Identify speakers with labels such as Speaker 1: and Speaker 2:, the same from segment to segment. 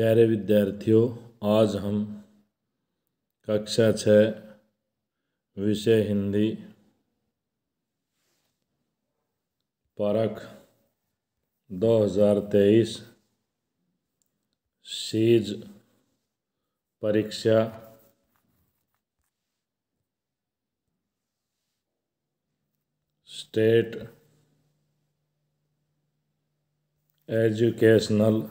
Speaker 1: प्यारे विद्यार्थियों आज हम कक्षा छ विषय हिंदी परख 2023 सीज परीक्षा स्टेट एजुकेशनल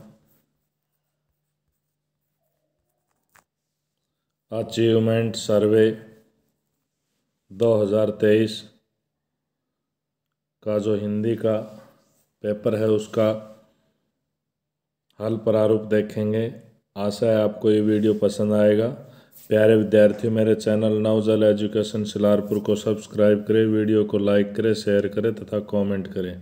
Speaker 1: अचीवमेंट सर्वे 2023 का जो हिंदी का पेपर है उसका हल प्रारूप देखेंगे आशा है आपको ये वीडियो पसंद आएगा प्यारे विद्यार्थी मेरे चैनल नवजल एजुकेशन सिलारपुर को सब्सक्राइब करें वीडियो को लाइक करें शेयर करें तथा कमेंट करें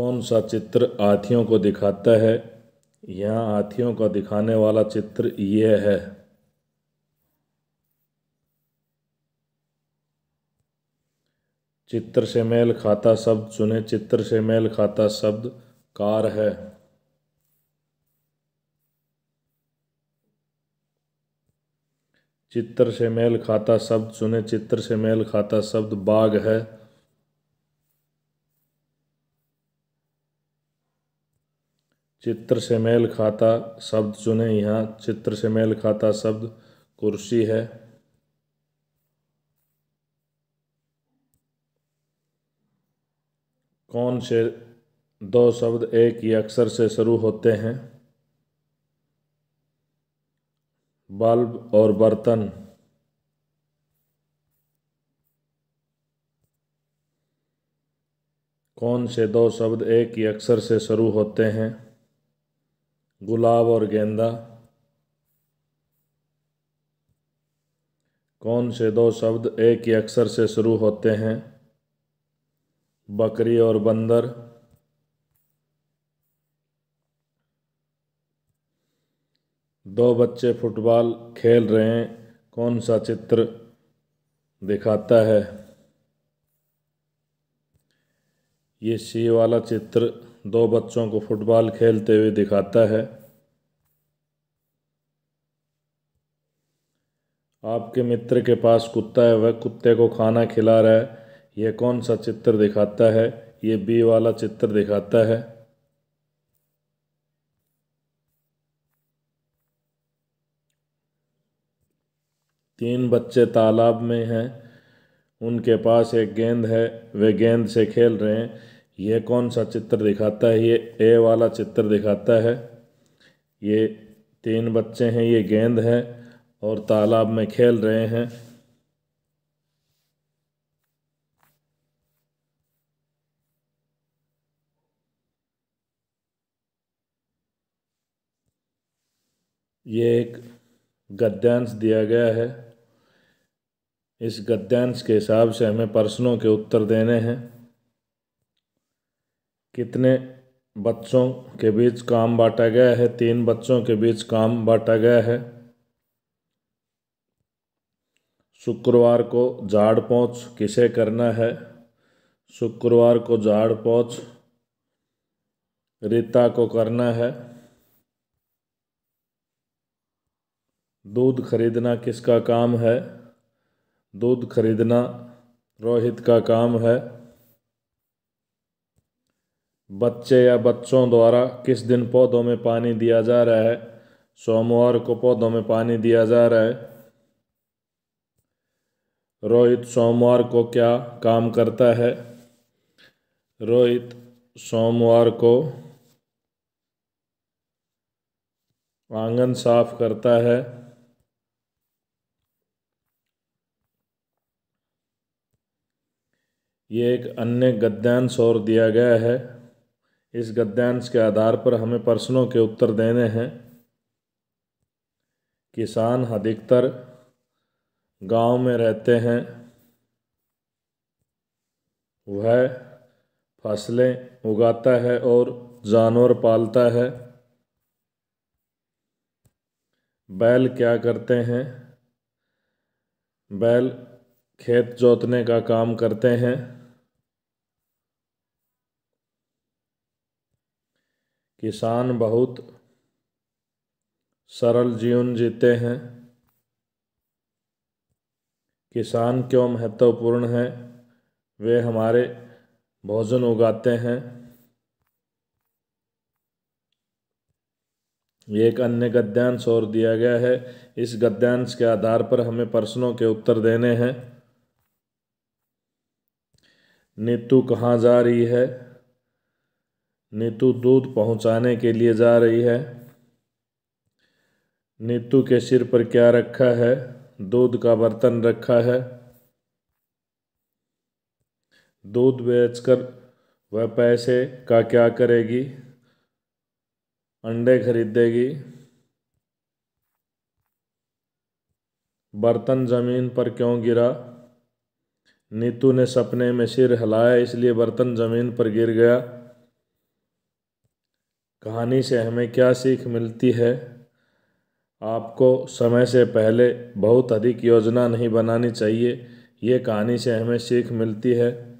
Speaker 1: कौन सा चित्र हाथियों को दिखाता है यहाँ हाथियों का दिखाने वाला चित्र ये है चित्र से मेल खाता शब्द चुने चित्र से मेल खाता शब्द कार है चित्र से मेल खाता शब्द चुने चित्र से मेल खाता शब्द बाघ है चित्र से मेल खाता शब्द चुने यहाँ चित्र से मेल खाता शब्द कुर्सी है कौन से दो शब्द एक ही अक्षर से शुरू होते हैं बल्ब और बर्तन कौन से दो शब्द एक ही अक्षर से शुरू होते हैं गुलाब और गेंदा कौन से दो शब्द एक ही अक्षर से शुरू होते हैं बकरी और बंदर दो बच्चे फुटबॉल खेल रहे हैं कौन सा चित्र दिखाता है ये सी वाला चित्र दो बच्चों को फुटबॉल खेलते हुए दिखाता है आपके मित्र के पास कुत्ता है वह कुत्ते को खाना खिला रहा है यह कौन सा चित्र दिखाता है ये बी वाला चित्र दिखाता है तीन बच्चे तालाब में हैं उनके पास एक गेंद है वे गेंद से खेल रहे हैं यह कौन सा चित्र दिखाता है ये ए वाला चित्र दिखाता है ये तीन बच्चे हैं ये गेंद है और तालाब में खेल रहे हैं ये एक गद्यांश दिया गया है इस गद्यांश के हिसाब से हमें प्रश्नों के उत्तर देने हैं कितने बच्चों के बीच काम बांटा गया है तीन बच्चों के बीच काम बांटा गया है शुक्रवार को झाड़ पहुँच किसे करना है शुक्रवार को झाड़ पहुँच रीता को करना है दूध खरीदना किसका काम है दूध खरीदना रोहित का काम है बच्चे या बच्चों द्वारा किस दिन पौधों में पानी दिया जा रहा है सोमवार को पौधों में पानी दिया जा रहा है रोहित सोमवार को क्या काम करता है रोहित सोमवार को आंगन साफ करता है ये एक अन्य गद्यांश और दिया गया है इस गद्यांश के आधार पर हमें प्रश्नों के उत्तर देने हैं किसान अधिकतर गांव में रहते हैं वह फसलें उगाता है और जानवर पालता है बैल क्या करते हैं बैल खेत जोतने का काम करते हैं किसान बहुत सरल जीवन जीते हैं किसान क्यों महत्वपूर्ण है वे हमारे भोजन उगाते हैं एक अन्य गद्यांश और दिया गया है इस गद्यांश के आधार पर हमें प्रश्नों के उत्तर देने हैं नीतू कहाँ जा रही है नीतू दूध पहुंचाने के लिए जा रही है नीतू के सिर पर क्या रखा है दूध का बर्तन रखा है दूध बेचकर वह पैसे का क्या करेगी अंडे खरीदेगी बर्तन ज़मीन पर क्यों गिरा नीतू ने सपने में सिर हिलाया इसलिए बर्तन ज़मीन पर गिर गया कहानी से हमें क्या सीख मिलती है आपको समय से पहले बहुत अधिक योजना नहीं बनानी चाहिए ये कहानी से हमें सीख मिलती है